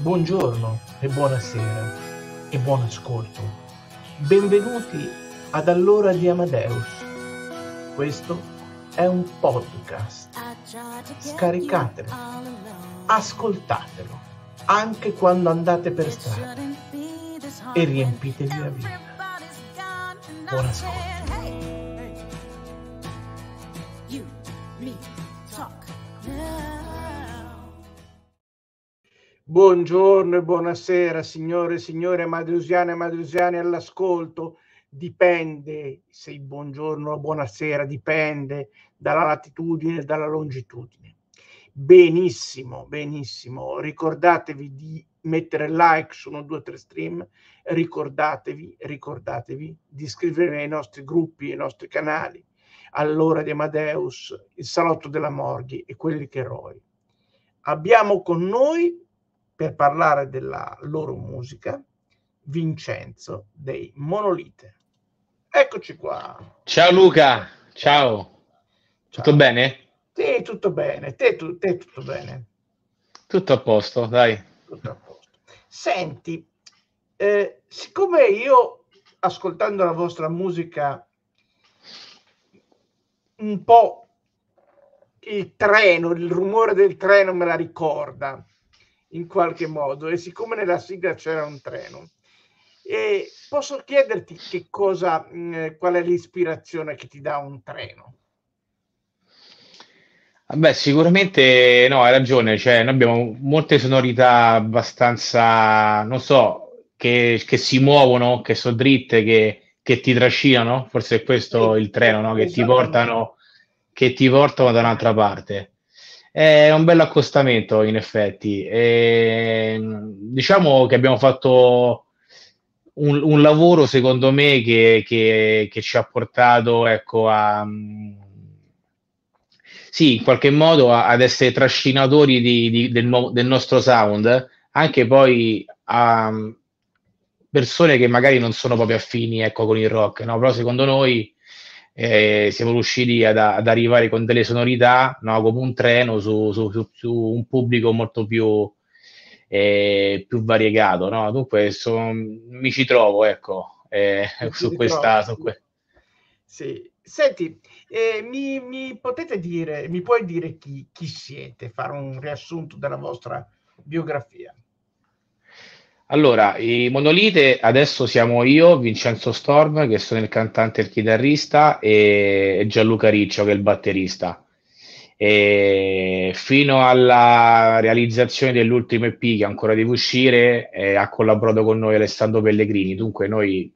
Buongiorno e buonasera e buon ascolto. Benvenuti ad Allora di Amadeus. Questo è un podcast. Scaricatelo, ascoltatelo, anche quando andate per strada e riempitevi la vita. Buon ascolto. Buongiorno e buonasera signore e signore madrusiane e madrusiani all'ascolto. Dipende se il buongiorno o buonasera, dipende dalla latitudine e dalla longitudine. Benissimo, benissimo. Ricordatevi di mettere like, sono due tre stream. Ricordatevi, ricordatevi di iscrivervi ai nostri gruppi, ai nostri canali. Allora di Amadeus, il salotto della Morghi e quelli che roi. Abbiamo con noi per parlare della loro musica, Vincenzo dei Monolite. Eccoci qua. Ciao Luca, ciao. ciao. Tutto bene? Sì, tutto bene. Te, tu, te tutto bene? Tutto a posto, dai. Tutto a posto. Senti, eh, siccome io ascoltando la vostra musica un po' il treno, il rumore del treno me la ricorda in qualche modo e siccome nella sigla c'era un treno, e posso chiederti che cosa, mh, mm, eh, qual è l'ispirazione che ti dà un treno? Ah, beh, sicuramente no, hai ragione, cioè, noi abbiamo molte sonorità abbastanza, non so, che, che si muovono, che sono dritte, che, che ti trascinano, forse è questo il treno, no? che, ti portano, che ti portano da un'altra parte. È un bel accostamento, in effetti. E, diciamo che abbiamo fatto un, un lavoro, secondo me, che, che, che ci ha portato ecco, a mm, sì, in qualche modo ad essere trascinatori di, di, del, no, del, nostro sound, anche poi a mm, persone che magari non sono proprio affini ecco, con il rock, no? però secondo noi eh, siamo riusciti ad, ad, arrivare con delle sonorità no, come un treno su, su, su, su un pubblico molto più, eh, più variegato. No? Dunque son, mi ci trovo ecco, eh, su questa... Su que- sì, senti, eh, mi, mi, potete dire, mi puoi dire chi, chi siete, fare un riassunto della vostra biografia? Allora, i Monolite adesso siamo io, Vincenzo Storm, che sono il cantante e il chitarrista, e Gianluca Riccio, che è il batterista. E fino alla realizzazione dell'ultimo EP che ancora deve uscire, eh, ha collaborato con noi Alessandro Pellegrini. Dunque, noi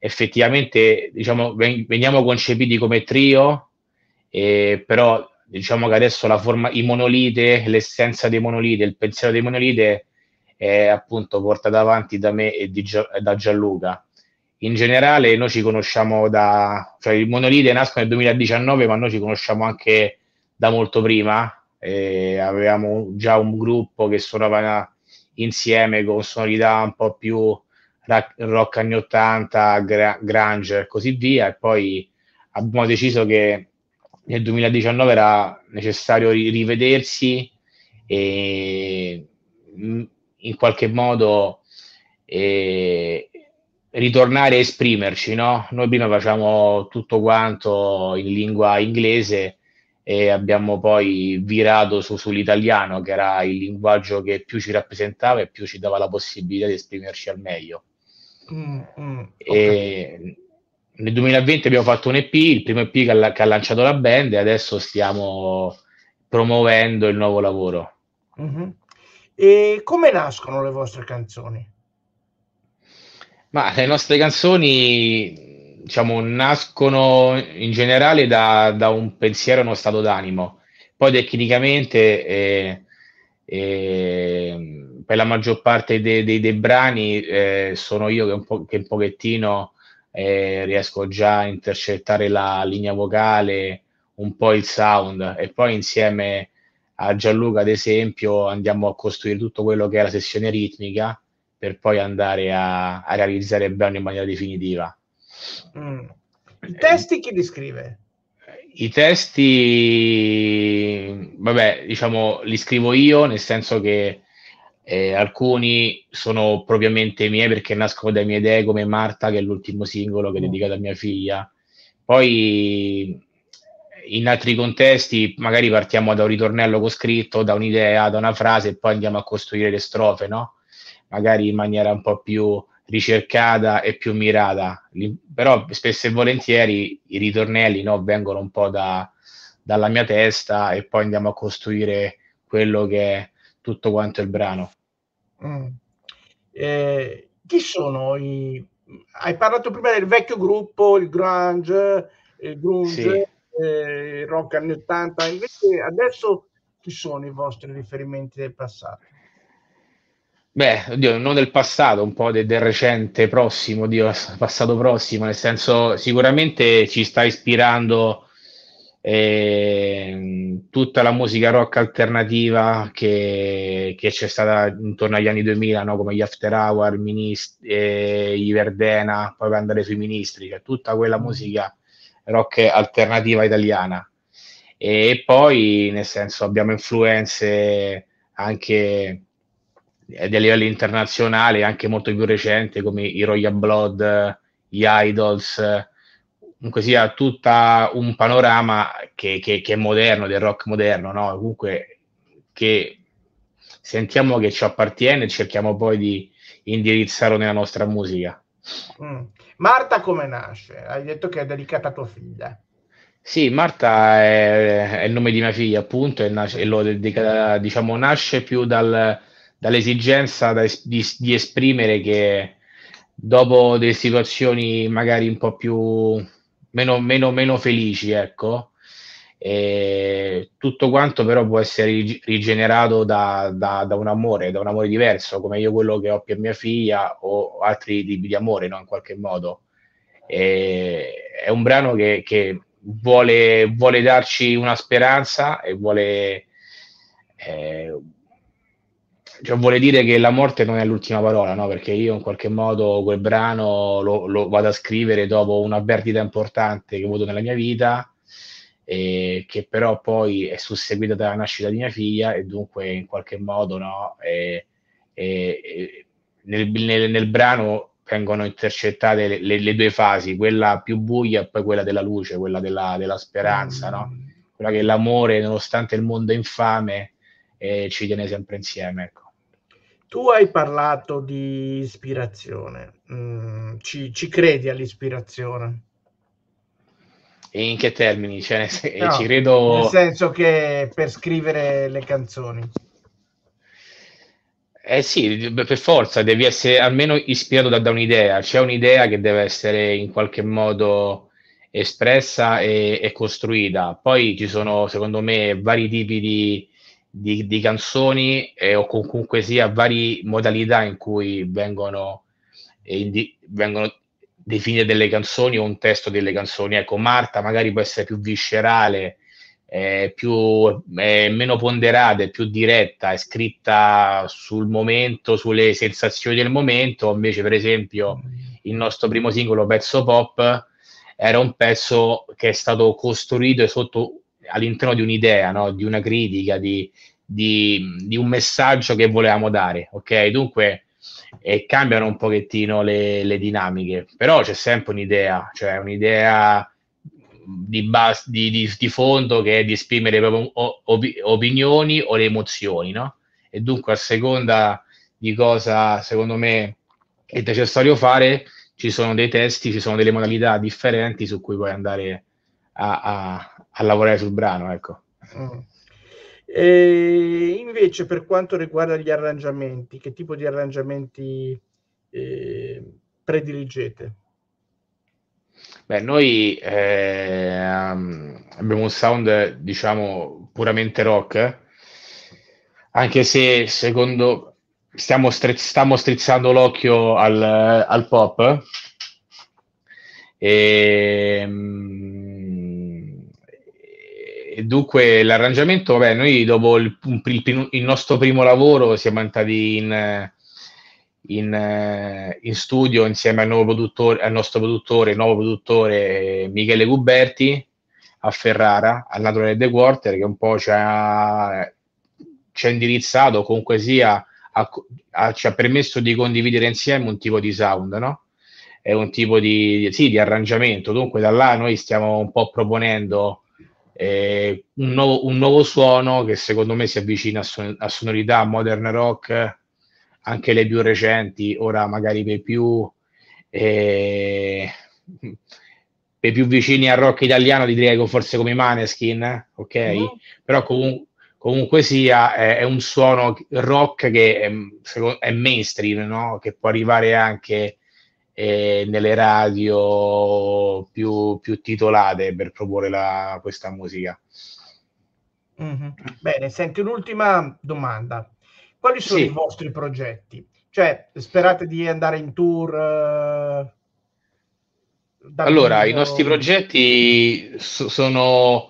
effettivamente diciamo, veniamo concepiti come trio, eh, però diciamo che adesso la forma, i monolite, l'essenza dei monolite, il pensiero dei monolite è appunto portata avanti da me e Gio- da Gianluca. In generale noi ci conosciamo da... cioè il Monolite nasce nel 2019 ma noi ci conosciamo anche da molto prima, eh, avevamo già un gruppo che suonava insieme con sonorità un po' più rock anni 80, gra- grunge e così via e poi abbiamo deciso che nel 2019 era necessario rivedersi e mm, in qualche modo eh, ritornare a esprimerci, no? Noi prima facciamo tutto quanto in lingua inglese e abbiamo poi virato su, sull'italiano, che era il linguaggio che più ci rappresentava e più ci dava la possibilità di esprimerci al meglio. Mm, mm, okay. nel 2020 abbiamo fatto un EP, il primo EP che ha, che ha lanciato la band e adesso stiamo promuovendo il nuovo lavoro. Mm-hmm. E come nascono le vostre canzoni? Ma le nostre canzoni, diciamo, nascono in generale da, da un pensiero e uno stato d'animo. Poi tecnicamente, eh, eh, per la maggior parte dei, dei, dei brani, eh, sono io che un, po- che un pochettino eh, riesco già a intercettare la linea vocale, un po' il sound, e poi insieme a Gianluca, ad esempio, andiamo a costruire tutto quello che è la sessione ritmica per poi andare a, a realizzare il brano in maniera definitiva. Mm. I eh, testi chi li scrive? I testi, vabbè, diciamo, li scrivo io, nel senso che eh, alcuni sono propriamente miei perché nascono dalle mie idee, come Marta, che è l'ultimo singolo che è mm. dedicato a mia figlia. Poi in altri contesti magari partiamo da un ritornello con scritto, da un'idea, da una frase e poi andiamo a costruire le strofe, no? Magari in maniera un po' più ricercata e più mirata. Però spesso e volentieri i ritornelli no, vengono un po' da, dalla mia testa e poi andiamo a costruire quello che è tutto quanto il brano. Mm. Eh, chi sono i... Hai parlato prima del vecchio gruppo, il grunge, il grunge. Sì eh, rock anni 80, invece adesso chi sono i vostri riferimenti del passato? Beh, oddio, non del passato, un po' del, del recente prossimo, oddio, passato prossimo, nel senso sicuramente ci sta ispirando eh, tutta la musica rock alternativa che, che, c'è stata intorno agli anni 2000, no? come gli After Hour, minist- eh, i Verdena, poi per andare sui ministri, cioè tutta quella mm. musica rock alternativa italiana. E poi, nel senso, abbiamo influenze anche a livello internazionale, anche molto più recente, come i Royal Blood, gli Idols, comunque sia tutta un panorama che, che, che è moderno, del rock moderno, no? Comunque che sentiamo che ci appartiene e cerchiamo poi di indirizzarlo nella nostra musica. Mm. Marta come nasce? Hai detto che è dedicata a tua figlia. Sì, Marta è, è il nome di mia figlia, appunto, e, nasce, e lo dedica, diciamo, nasce più dal, dall'esigenza da es, di, di, esprimere che dopo delle situazioni magari un po' più meno, meno, meno felici, ecco, e tutto quanto però può essere rigenerato da, da, da, un amore, da un amore diverso, come io quello che ho per mia figlia o altri tipi di amore, no? in qualche modo. E è un brano che, che vuole, vuole, darci una speranza e vuole, eh, cioè vuole, dire che la morte non è l'ultima parola, no? perché io in qualche modo quel brano lo, lo vado a scrivere dopo una perdita importante che ho avuto nella mia vita eh, che però poi è susseguita dalla nascita di mia figlia e dunque in qualche modo no, eh, eh, nel, nel, nel, brano vengono intercettate le, le, le, due fasi, quella più buia e poi quella della luce, quella della, della speranza, no? Mm. quella che l'amore, nonostante il mondo infame, eh, ci tiene sempre insieme. Ecco. Tu hai parlato di ispirazione, mm, ci, ci credi all'ispirazione? E in che termini? Cioè, no, ci credo... Nel senso che per scrivere le canzoni. Eh sì, per forza, devi essere almeno ispirato da, da un'idea. C'è un'idea che deve essere in qualche modo espressa e, e costruita. Poi ci sono, secondo me, vari tipi di, di, di canzoni eh, o comunque sia varie modalità in cui vengono, eh, indi- vengono definire delle canzoni o un testo delle canzoni. Ecco, Marta magari può essere più viscerale, eh, più, eh, meno ponderata, più diretta, è scritta sul momento, sulle sensazioni del momento. Invece, per esempio, il nostro primo singolo, pezzo pop, era un pezzo che è stato costruito sotto, all'interno di un'idea, no? di una critica, di, di, di un messaggio che volevamo dare. Ok, dunque e cambiano un pochettino le, le dinamiche, però c'è sempre un'idea, cioè un'idea di, bas- di, di, di fondo che è di esprimere proprio op- opinioni o le emozioni, no? E dunque a seconda di cosa, secondo me, è necessario fare, ci sono dei testi, ci sono delle modalità differenti su cui puoi andare a, a, a lavorare sul brano, ecco. Mm. E Invece, per quanto riguarda gli arrangiamenti, che tipo di arrangiamenti eh, prediligete? Beh, noi eh, abbiamo un sound, diciamo, puramente rock, anche se secondo stiamo, stri- stiamo strizzando l'occhio al, al pop. E, ehm, dunque l'arrangiamento, vabbè, noi dopo il, il, il, nostro primo lavoro siamo andati in, in, in studio insieme al, produttore, al, nostro produttore, nuovo produttore Michele Guberti a Ferrara, al Natural The Quarter, che un po' ci ha, ci ha indirizzato, comunque sia, ha, ha, ci ha permesso di condividere insieme un tipo di sound, no? È un tipo di, sì, di arrangiamento. Dunque da là noi stiamo un po' proponendo eh, un, nuovo, un, nuovo, suono che secondo me si avvicina a, son- a, sonorità modern rock, anche le più recenti, ora magari per più, eh, per più vicini al rock italiano direi che forse come i Maneskin, ok? Mm. Però comunque comunque sia è, un suono rock che è, è mainstream, no? che può arrivare anche eh, nelle radio più, più, titolate per proporre la, questa musica. Mm-hmm. Bene, senti un'ultima domanda. Quali sono sì. i vostri progetti? Cioè, sperate di andare in tour? Eh, allora, video? i nostri progetti sono,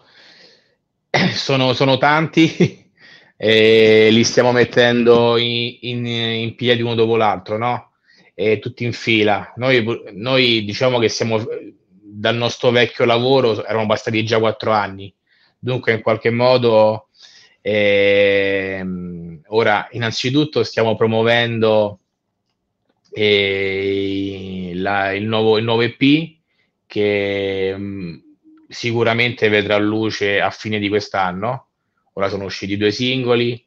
sono, sono tanti. e li stiamo mettendo in, in, in piedi uno dopo l'altro, no? eh, tutti in fila. Noi, noi, diciamo che siamo dal nostro vecchio lavoro, erano bastati già quattro anni, dunque in qualche modo eh, ora innanzitutto stiamo promuovendo eh, la, il, nuovo, il nuovo EP che mh, mm, sicuramente vedrà luce a fine di quest'anno. Ora sono usciti due singoli,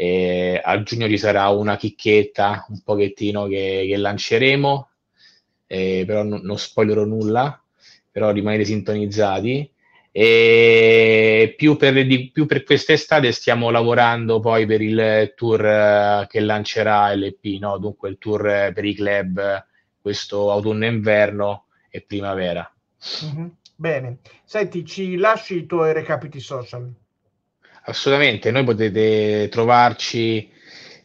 e a giugno ci sarà una chicchetta un pochettino che, che lanceremo, eh, però no, non spoilerò nulla, però rimanete sintonizzati. E più per, di, più per quest'estate stiamo lavorando poi per il tour eh, che lancerà LP, no? dunque il tour eh, per i club questo autunno-inverno e primavera. Mm-hmm. Bene, senti, ci lasci i tuoi recapiti social. Assolutamente, noi potete trovarci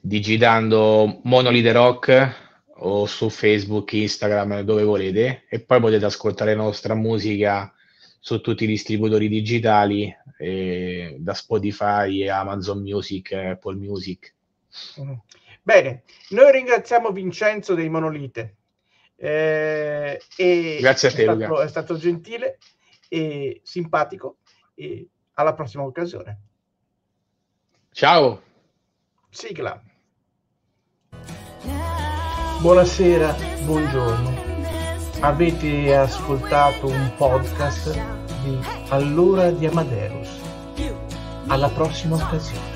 digitando Monolide Rock o su Facebook, Instagram, dove volete e poi potete ascoltare la nostra musica su tutti i distributori digitali eh, da Spotify, Amazon Music, Apple Music. Mm. Bene, noi ringraziamo Vincenzo dei Monolite. Eh, Grazie a te, stato, Luca. È stato gentile e simpatico e alla prossima occasione. Ciao. Sigla. Buonasera, buongiorno. Avete ascoltato un podcast di Allora di Amadeus. Alla prossima occasione.